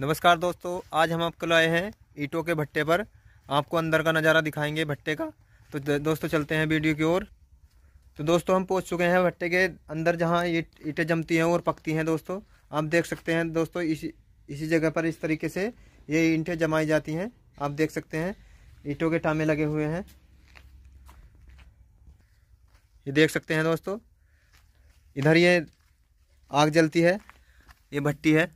नमस्कार दोस्तों आज हम आपको लाए हैं ईटों के भट्टे पर आपको अंदर का नज़ारा दिखाएंगे भट्टे का तो दोस्तों चलते हैं वीडियो की ओर तो दोस्तों हम पहुंच चुके हैं भट्टे के अंदर जहां ईट ईटें जमती हैं और पकती हैं दोस्तों आप देख सकते हैं दोस्तों इसी इसी जगह पर इस तरीके से ये ईंटें जमाई जाती हैं आप देख सकते हैं ईटों के टामे लगे हुए हैं ये देख सकते हैं दोस्तों इधर ये आग जलती है ये भट्टी है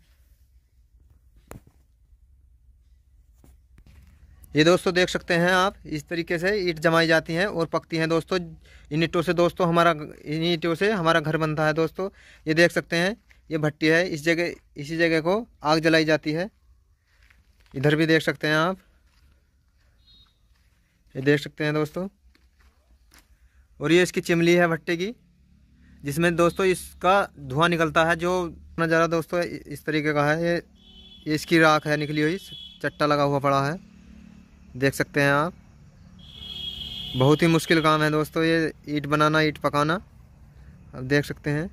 ये दोस्तों देख सकते हैं आप इस तरीके से ईट जमाई जाती हैं और पकती हैं दोस्तों इन ईटों से दोस्तों हमारा इन ईटों से हमारा घर बनता है दोस्तों ये देख सकते हैं ये भट्टी है इस जगह इसी जगह को आग जलाई जाती है इधर भी देख सकते हैं आप ये देख सकते हैं दोस्तों और ये इसकी चिमली है भट्टे की जिसमें दोस्तों इसका धुआं निकलता है जो नज़ारा दोस्तों इस तरीके का है ये, ये इसकी राख है निकली हुई चट्टा लगा हुआ पड़ा है देख सकते हैं आप बहुत ही मुश्किल काम है दोस्तों ये ईट बनाना ईट पकाना आप देख सकते हैं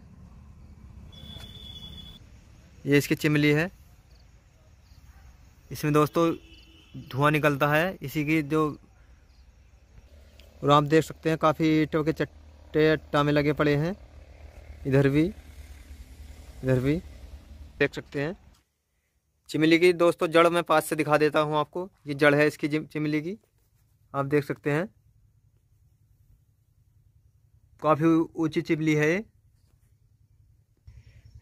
ये इसकी चिमली है इसमें दोस्तों धुआं निकलता है इसी की जो और आप देख सकते हैं काफ़ी ईटों के चट्टे टामे लगे पड़े हैं इधर भी इधर भी देख सकते हैं चिमली की दोस्तों जड़ मैं पास से दिखा देता हूँ आपको ये जड़ है इसकी चिमली की आप देख सकते हैं काफ़ी ऊंची चिमली है ये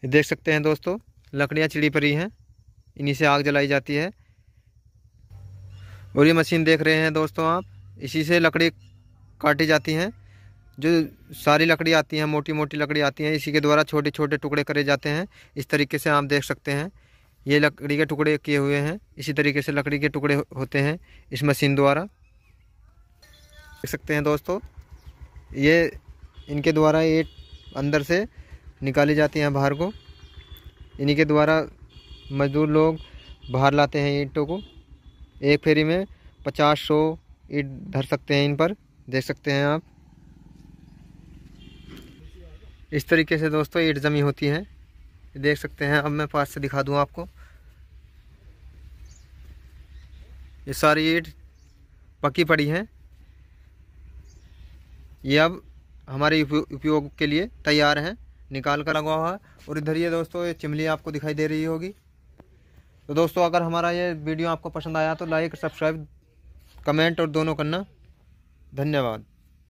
देख सकते हैं दोस्तों लकड़ियाँ चिड़ी परी हैं इन्हीं से आग जलाई जाती है और ये मशीन देख रहे हैं दोस्तों आप इसी से लकड़ी काटी जाती हैं जो सारी लकड़ी आती हैं मोटी मोटी लकड़ी आती हैं इसी के द्वारा छोटे छोटे टुकड़े करे जाते हैं इस तरीके से आप देख सकते हैं ये लकड़ी के टुकड़े किए हुए हैं इसी तरीके से लकड़ी के टुकड़े होते हैं इस मशीन द्वारा देख सकते हैं दोस्तों ये इनके द्वारा ये अंदर से निकाली जाती हैं बाहर को इन्हीं के द्वारा मज़दूर लोग बाहर लाते हैं ईंटों को एक फेरी में पचास सौ ईट धर सकते हैं इन पर देख सकते हैं आप इस तरीके से दोस्तों ईट जमी होती है देख सकते हैं अब मैं पास से दिखा दूँ आपको ये सारी ईट पक्की पड़ी हैं ये अब हमारे उपयोग के लिए तैयार हैं निकाल कर लगा हुआ है और इधर ये दोस्तों ये चिमली आपको दिखाई दे रही होगी तो दोस्तों अगर हमारा ये वीडियो आपको पसंद आया तो लाइक सब्सक्राइब कमेंट और दोनों करना धन्यवाद